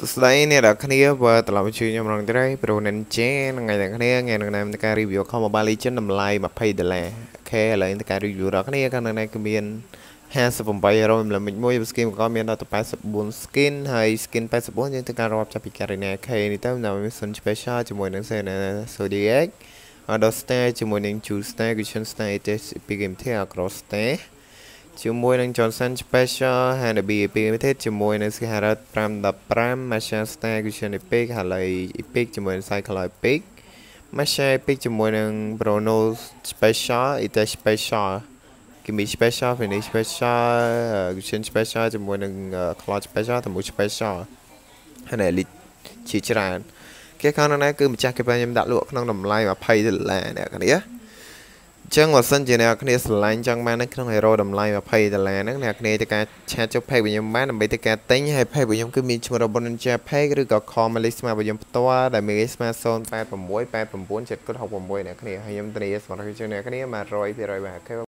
សួស្តីអ្នកនរគ្នាបើត្រឡប់មកជួយខ្ញុំរងត្រី Pro Ninja ថ្ងៃអ្នកគ្នាថ្ងៃនឹងតាមការ review ខំ Mobile Legend តម្លៃ20ដុល្លារអូខេឥឡូវតាមការ review របស់គ្នាខាងនៅគឺមាន58រំលំមួយ skin ក៏មានដល់84 skin ហើយ skin 84យើងត្រូវការរាប់ចាប់ពី Garena K នេះទៅនៅមាន Sun Special ជាមួយនឹង Sena Zodiac ដល់ Star ជាមួយនឹង Jewel Star, Cushion Star, Etes Epic Game Tier Cross Star ជាមួយនឹង Johnson Special Hanabi 2020ជាមួយនឹង Sahara 515 Masha Star Cushion Epic ហើយ Epic ជាមួយនឹង Cycle Epic Masha Epic ជាមួយនឹង Bruno Special Ita Special Kimi Special Finish Special Cushion Special ជាមួយនឹង Cloud Special តមូ Special ហើយ Elite ជាច្រើនគេខាងនោះណាគឺម្ចាស់គេបានខ្ញុំដាក់លក់ក្នុងតម្លៃ20ដុល្លារអ្នកគ្នាចឹងបើសិនជាអ្នកគ្នាស្រឡាញ់ចង់បាននៅក្នុង Hero តម្លៃ20ដុល្លារហ្នឹងអ្នកគ្នាទៅការឆាតចុះ page របស់ខ្ញុំបានដើម្បីទៅការទិញហើយ page របស់ខ្ញុំគឺមានឈ្មោះរបស់ Ninja Page ឬក៏ call មកលេខស្មារបស់ខ្ញុំផ្ទាល់ដែលមានលេខស្មា086 89 766អ្នកគ្នាហើយខ្ញុំធានាសម្រាប់ជូនអ្នកគ្នា100%បាទ